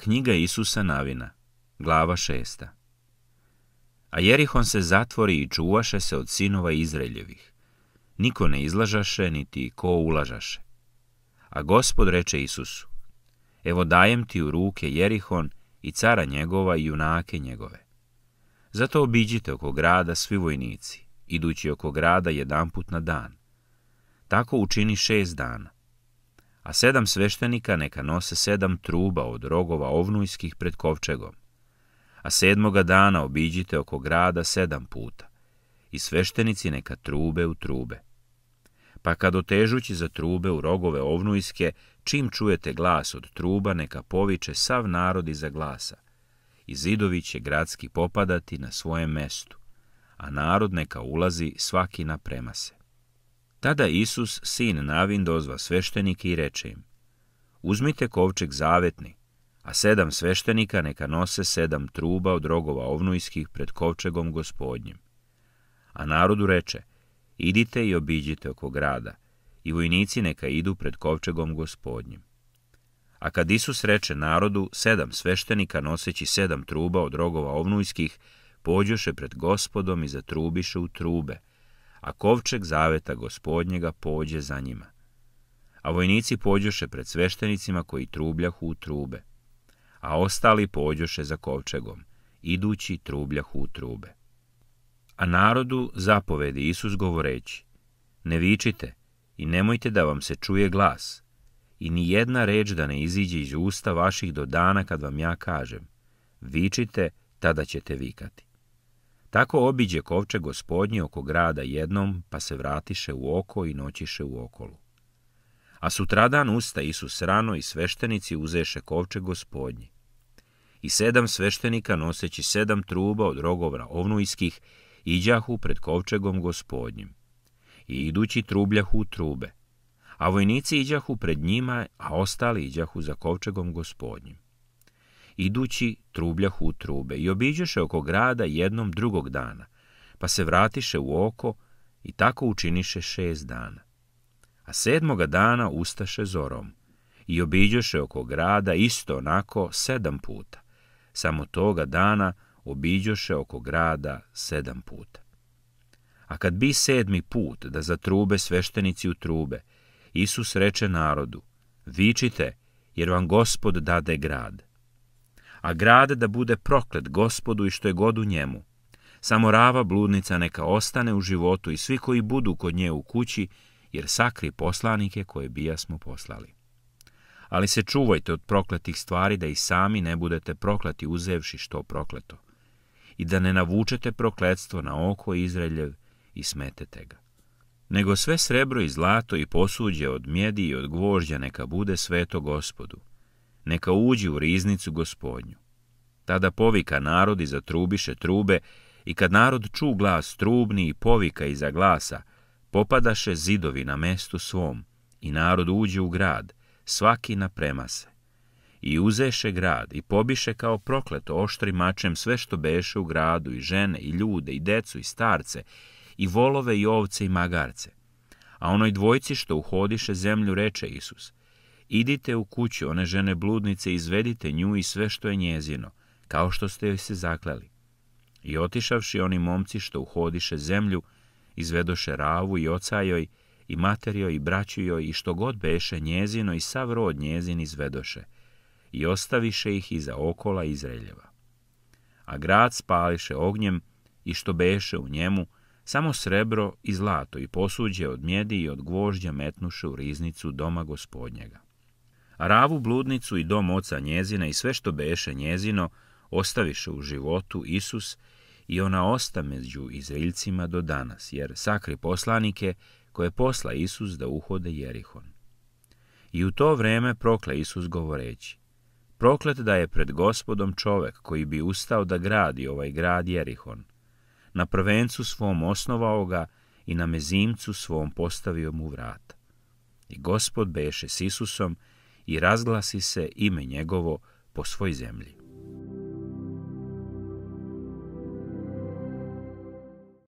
Knjiga Isusa Navina, glava šesta. A Jerihon se zatvori i čuvaše se od sinova Izraeljevih. Niko ne izlažaše, niti ko ulažaše. A gospod reče Isusu, evo dajem ti u ruke Jerihon i cara njegova i junake njegove. Zato obiđite oko grada svi vojnici, idući oko grada jedanput na dan. Tako učini šest dana a sedam sveštenika neka nose sedam truba od rogova ovnujskih pred kovčegom. A sedmoga dana obiđite oko grada sedam puta i sveštenici neka trube u trube. Pa kad otežući za trube u rogove ovnujske, čim čujete glas od truba, neka poviče sav narod iza glasa. I zidovi će gradski popadati na svojem mestu, a narod neka ulazi svaki naprema se. Tada Isus, sin Navin, dozva sveštenike i reče im, uzmite kovčeg zavetni, a sedam sveštenika neka nose sedam truba od rogova ovnujskih pred kovčegom gospodnjim. A narodu reče, idite i obiđite oko grada, i vojnici neka idu pred kovčegom gospodnjim. A kad Isus reče narodu, sedam sveštenika noseći sedam truba od rogova ovnujskih, pođoše pred gospodom i zatrubiše u trube – a kovčeg zaveta gospodnjega pođe za njima. A vojnici pođoše pred sveštenicima koji trubljahu u trube, a ostali pođoše za kovčegom, idući trubljahu u trube. A narodu zapovedi Isus govoreći, ne vičite i nemojte da vam se čuje glas, i ni jedna reč da ne iziđe iz usta vaših do dana kad vam ja kažem, vičite, tada ćete vikati. Tako obiđe kovče gospodnje oko grada jednom, pa se vratiše u oko i noćiše u okolu. A sutradan usta Isus rano i sveštenici uzeše kovče gospodnje. I sedam sveštenika noseći sedam truba od rogovra ovnujskih, iđahu pred kovčegom gospodnjim. I idući trubljahu u trube, a vojnici iđahu pred njima, a ostali iđahu za kovčegom gospodnjim idući trubljah u trube i obiđeše oko grada jednom drugog dana, pa se vratiše u oko i tako učiniše šest dana. A sedmoga dana ustaše zorom i obiđeše oko grada isto onako sedam puta. Samo toga dana obiđoše oko grada sedam puta. A kad bi sedmi put da zatrube sveštenici u trube, Isus reče narodu, vičite, jer vam gospod dade grad a grad da bude proklet gospodu i što je god u njemu. Samo rava bludnica neka ostane u životu i svi koji budu kod nje u kući, jer sakri poslanike koje bija smo poslali. Ali se čuvajte od prokletih stvari da i sami ne budete prokleti uzevši što prokleto i da ne navučete prokletstvo na oko Izraeljev i smetete ga. Nego sve srebro i zlato i posuđe od mjedi i od gvožđa neka bude sveto gospodu, neka uđi u riznicu gospodnju. Tada povika narod i zatrubiše trube, i kad narod ču glas trubni i povika iza glasa, popadaše zidovi na mestu svom, i narod uđe u grad, svaki naprema se. I uzeše grad i pobiše kao prokleto oštrim mačem sve što beše u gradu, i žene, i ljude, i decu, i starce, i volove, i ovce, i magarce. A onoj dvojci što uhodiše zemlju reče Isus, Idite u kuću, one žene bludnice, izvedite nju i sve što je njezino, kao što ste joj se zaklali. I otišavši oni momci što uhodiše zemlju, izvedoše ravu i oca joj, i materio i braću joj, i što god beše njezino i sav rod njezin izvedoše, i ostaviše ih iza okola Izraeljeva. A grad spališe ognjem, i što beše u njemu, samo srebro i zlato i posuđe od mjedi i od gvožđa metnuše u riznicu doma gospodnjega. Ravu bludnicu i dom oca njezina i sve što beše njezino, ostaviše u životu Isus i ona osta među Izraeljcima do danas, jer sakri poslanike koje posla Isus da uhode Jerihon. I u to vreme prokle Isus govoreći, proklet da je pred gospodom čovek koji bi ustao da gradi ovaj grad Jerihon. Na prvencu svom osnovao ga i na mezimcu svom postavio mu vrata. I gospod beše s Isusom i razglasi se ime njegovo po svoj zemlji.